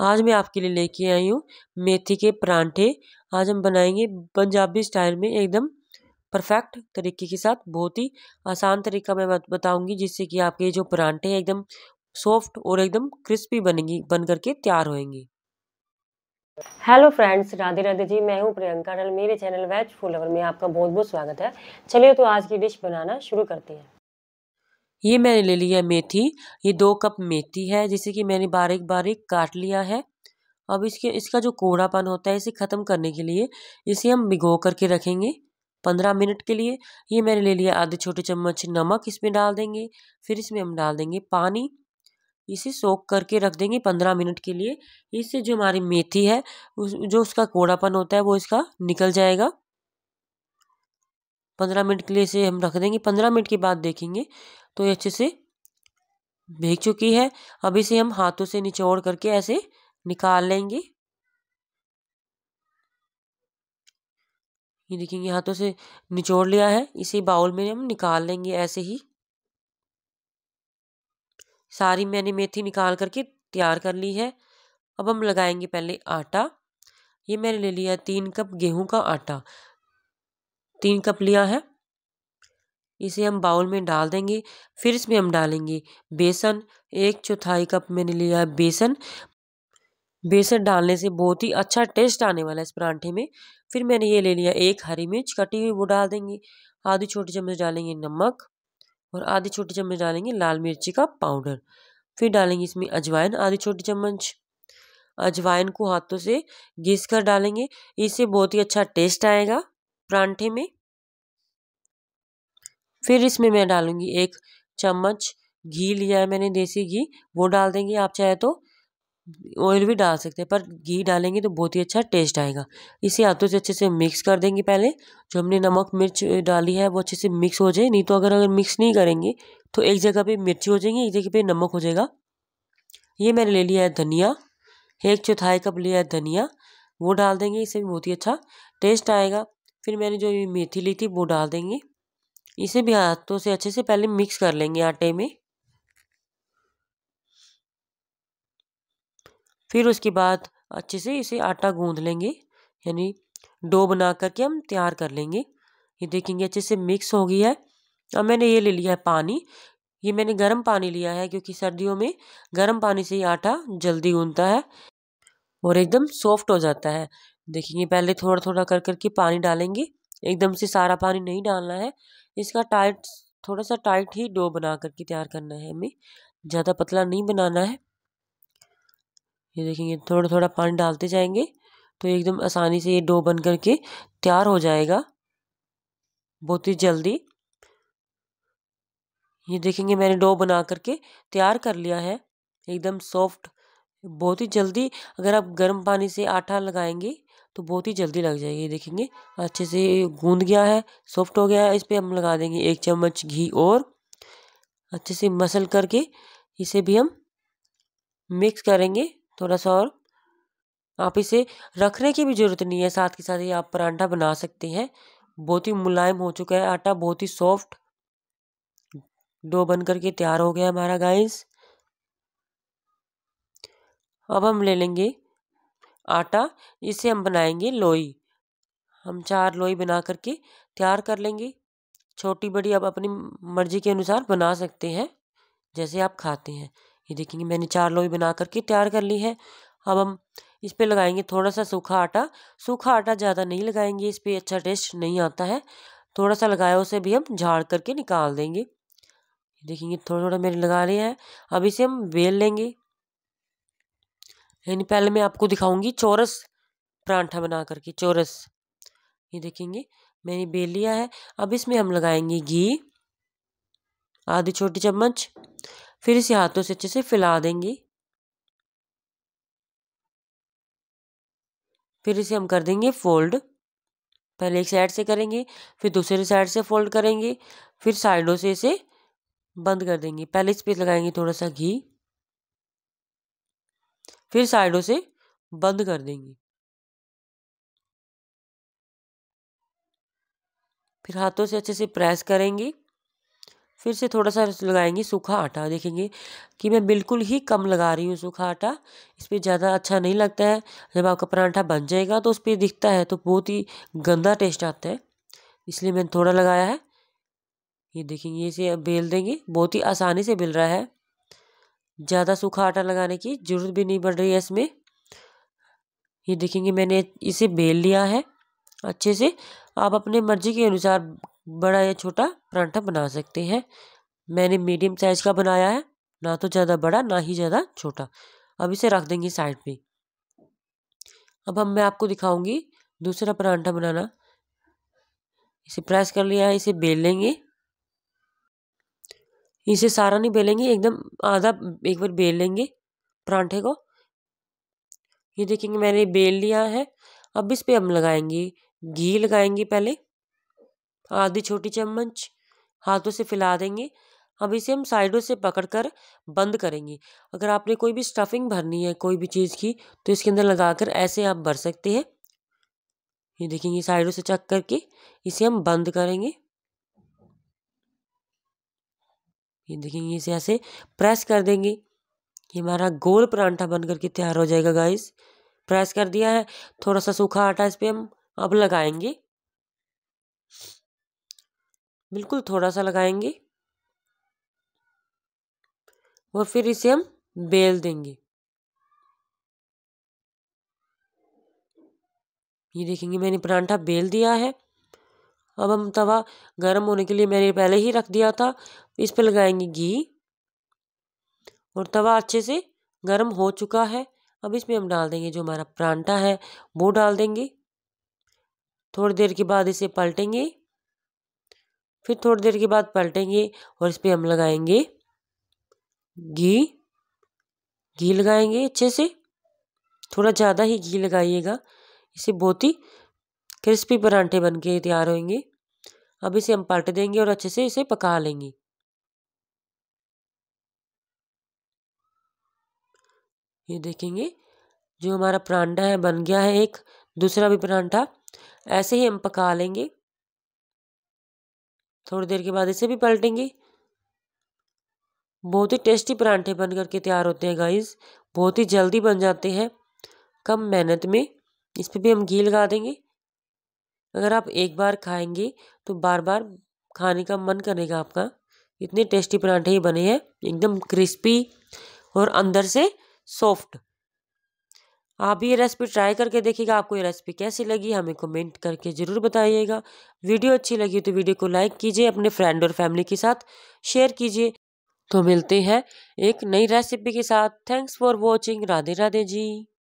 आज मैं आपके लिए लेके आई हूँ मेथी के परांठे आज हम बनाएंगे पंजाबी स्टाइल में एकदम परफेक्ट तरीके के साथ बहुत ही आसान तरीका मैं बताऊंगी जिससे कि आपके जो परांठे हैं एकदम सॉफ्ट और एकदम क्रिस्पी बनेंगी बन करके तैयार होंगे हेलो फ्रेंड्स राधे राधे जी मैं हूं प्रियंका डल मेरे चैनल वेज फूलवर में आपका बहुत बहुत स्वागत है चलिए तो आज की डिश बनाना शुरू करते हैं ये मैंने ले लिया मेथी ये दो कप मेथी है जिसे कि मैंने बारीक बारीक काट लिया है अब इसके इसका जो कोड़ापन होता है इसे ख़त्म करने के लिए इसे हम भिगो करके रखेंगे पंद्रह मिनट के लिए ये मैंने ले लिया आधे छोटे चम्मच नमक इसमें डाल देंगे फिर इसमें हम डाल देंगे पानी इसे सोख करके रख देंगे पंद्रह मिनट के लिए इससे जो हमारी मेथी है उस जो उसका कोड़ापन होता है वो इसका निकल जाएगा पंद्रह मिनट के लिए इसे हम रख देंगे पंद्रह मिनट के बाद देखेंगे तो ये अच्छे से भीग चुकी है अब इसे हम हाथों से निचोड़ करके ऐसे निकाल लेंगे ये देखेंगे हाथों से निचोड़ लिया है इसे बाउल में हम निकाल लेंगे ऐसे ही सारी मैंने मेथी निकाल करके तैयार कर ली है अब हम लगाएंगे पहले आटा ये मैंने ले लिया तीन कप गेहूं का आटा तीन कप लिया है इसे हम बाउल में डाल देंगे फिर इसमें हम डालेंगे बेसन एक चौथाई कप मैंने लिया है बेसन बेसन डालने से बहुत ही अच्छा टेस्ट आने वाला है इस परांठे में फिर मैंने ये ले लिया एक हरी मिर्च कटी हुई वो डाल देंगे आधी छोटी चम्मच डालेंगे नमक और आधी छोटी चम्मच डालेंगे लाल मिर्ची का पाउडर फिर डालेंगे इसमें अजवाइन आधी छोटी चम्मच अजवाइन को हाथों से घिस कर डालेंगे इससे बहुत ही अच्छा टेस्ट आएगा परांठे में फिर इसमें मैं डालूँगी एक चम्मच घी लिया है मैंने देसी घी वो डाल देंगे आप चाहे तो ऑयल भी डाल सकते हैं पर घी डालेंगे तो बहुत ही अच्छा टेस्ट आएगा इसे हाथों से अच्छे से मिक्स कर देंगे पहले जो हमने नमक मिर्च डाली है वो अच्छे से मिक्स हो जाए नहीं तो अगर अगर मिक्स नहीं करेंगे तो एक जगह पे मिर्ची हो जाएगी एक जगह पे नमक हो जाएगा ये मैंने ले लिया है धनिया एक चौथाई कप लिया है धनिया वो डाल देंगे इसे भी बहुत ही अच्छा टेस्ट आएगा फिर मैंने जो ये मेथी ली थी वो डाल देंगे इसे भी हाथों से अच्छे से पहले मिक्स कर लेंगे आटे में फिर उसके बाद अच्छे से इसे आटा गूंद लेंगे यानी डो बना करके हम तैयार कर लेंगे ये देखेंगे अच्छे से मिक्स हो गई है अब मैंने ये ले लिया है पानी ये मैंने गर्म पानी लिया है क्योंकि सर्दियों में गर्म पानी से ही आटा जल्दी गूंदता है और एकदम सॉफ्ट हो जाता है देखेंगे पहले थोड़ा थोड़ा कर कर के पानी डालेंगे एकदम से सारा पानी नहीं डालना है इसका टाइट थोड़ा सा टाइट ही डो बना करके तैयार करना है हमें ज़्यादा पतला नहीं बनाना है ये देखेंगे थोड़ा थोड़ा पानी डालते जाएंगे तो एकदम आसानी से ये डो बन करके तैयार हो जाएगा बहुत ही जल्दी ये देखेंगे मैंने डो बना करके तैयार कर लिया है एकदम सॉफ्ट बहुत ही जल्दी अगर आप गर्म पानी से आटा लगाएंगे तो बहुत ही जल्दी लग जाएगी देखेंगे अच्छे से गूंद गया है सॉफ्ट हो गया है इस पर हम लगा देंगे एक चम्मच घी और अच्छे से मसल करके इसे भी हम मिक्स करेंगे थोड़ा सा और आप इसे रखने की भी ज़रूरत नहीं है साथ के साथ ही आप परांठा बना सकते हैं बहुत ही मुलायम हो चुका है आटा बहुत ही सॉफ्ट डो बन करके तैयार हो गया हमारा गाइस अब हम ले लेंगे आटा इसे हम बनाएंगे लोई हम चार लोई बना करके तैयार कर लेंगे छोटी बड़ी आप अपनी मर्जी के अनुसार बना सकते हैं जैसे आप खाते हैं ये देखेंगे मैंने चार लोई बना करके तैयार कर ली है अब हम इस पर लगाएंगे थोड़ा सा सूखा आटा सूखा आटा ज़्यादा नहीं लगाएंगे इस पर अच्छा टेस्ट नहीं आता है थोड़ा सा लगाया उसे भी हम झाड़ करके निकाल देंगे देखेंगे थोड़ा थोड़ा मैंने लगा लिया है अब इसे हम बेल लेंगे यानी पहले मैं आपको दिखाऊंगी चौरस परांठा बना करके चौरस ये देखेंगे मैंने बेल लिया है अब इसमें हम लगाएंगे घी आधी छोटी चम्मच फिर इसे हाथों से अच्छे से फैला देंगे फिर इसे हम कर देंगे फोल्ड पहले एक साइड से करेंगे फिर दूसरे साइड से फोल्ड करेंगे फिर साइडों से इसे बंद कर देंगे पहले इस पर लगाएंगे थोड़ा सा घी फिर साइडों से बंद कर देंगे फिर हाथों से अच्छे से प्रेस करेंगे फिर से थोड़ा सा लगाएंगे सूखा आटा देखेंगे कि मैं बिल्कुल ही कम लगा रही हूँ सूखा आटा इस पर ज़्यादा अच्छा नहीं लगता है जब आपका पराठा बन जाएगा तो उस पर दिखता है तो बहुत ही गंदा टेस्ट आता है इसलिए मैंने थोड़ा लगाया है ये देखेंगे इसे बेल देंगे बहुत ही आसानी से बेल रहा है ज़्यादा सूखा आटा लगाने की ज़रूरत भी नहीं पड़ रही है इसमें ये देखेंगे मैंने इसे बेल लिया है अच्छे से आप अपने मर्जी के अनुसार बड़ा या छोटा परांठा बना सकते हैं मैंने मीडियम साइज़ का बनाया है ना तो ज़्यादा बड़ा ना ही ज़्यादा छोटा अब इसे रख देंगे साइड पे अब हम मैं आपको दिखाऊंगी दूसरा परांठा बनाना इसे प्रेस कर लिया है इसे बेल लेंगे इसे सारा नहीं बेलेंगे एकदम आधा एक बार बेल लेंगे परांठे को ये देखेंगे मैंने बेल लिया है अब इस पे हम लगाएंगे घी लगाएंगे पहले आधी छोटी चम्मच हाथों से फैला देंगे अब इसे हम साइडों से पकड़कर बंद करेंगे अगर आपने कोई भी स्टफिंग भरनी है कोई भी चीज़ की तो इसके अंदर लगाकर ऐसे आप भर सकते हैं ये देखेंगे साइडों से चक करके इसे हम बंद करेंगे ये देखेंगे इसे ऐसे प्रेस कर देंगे ये हमारा गोल परांठा बन करके तैयार हो जाएगा गाइस प्रेस कर दिया है थोड़ा सा सूखा आटा इस पर हम अब लगाएंगे बिल्कुल थोड़ा सा लगाएंगे और फिर इसे हम बेल देंगे ये देखेंगे मैंने परांठा बेल दिया है अब हम तवा गर्म होने के लिए मैंने पहले ही रख दिया था इस पर लगाएंगे घी और तवा अच्छे से गर्म हो चुका है अब इसमें हम डाल देंगे जो हमारा परांठा है वो डाल देंगे थोड़ी देर के बाद इसे पलटेंगे फिर थोड़ी देर के बाद पलटेंगे और इस पर हम लगाएंगे घी घी लगाएंगे अच्छे से थोड़ा ज़्यादा ही घी लगाइएगा इसे बहुत ही क्रिस्पी परांठे बन के तैयार होंगे अब इसे हम पलट देंगे और अच्छे से इसे पका लेंगे ये देखेंगे जो हमारा परांठा है बन गया है एक दूसरा भी परांठा ऐसे ही हम पका लेंगे थोड़ी देर के बाद इसे भी पलटेंगे बहुत ही टेस्टी परांठे बन करके तैयार होते हैं गाइस बहुत ही जल्दी बन जाते हैं कम मेहनत में इस पर भी हम घी लगा देंगे अगर आप एक बार खाएंगे तो बार बार खाने का मन करेगा आपका इतने टेस्टी पराठे ही बने हैं एकदम क्रिस्पी और अंदर से सॉफ्ट आप ये रेसिपी ट्राई करके देखिएगा आपको ये रेसिपी कैसी लगी हमें कमेंट करके ज़रूर बताइएगा वीडियो अच्छी लगी तो वीडियो को लाइक कीजिए अपने फ्रेंड और फैमिली के साथ शेयर कीजिए तो मिलते हैं एक नई रेसिपी के साथ thanks for watching Radhe Radhe ji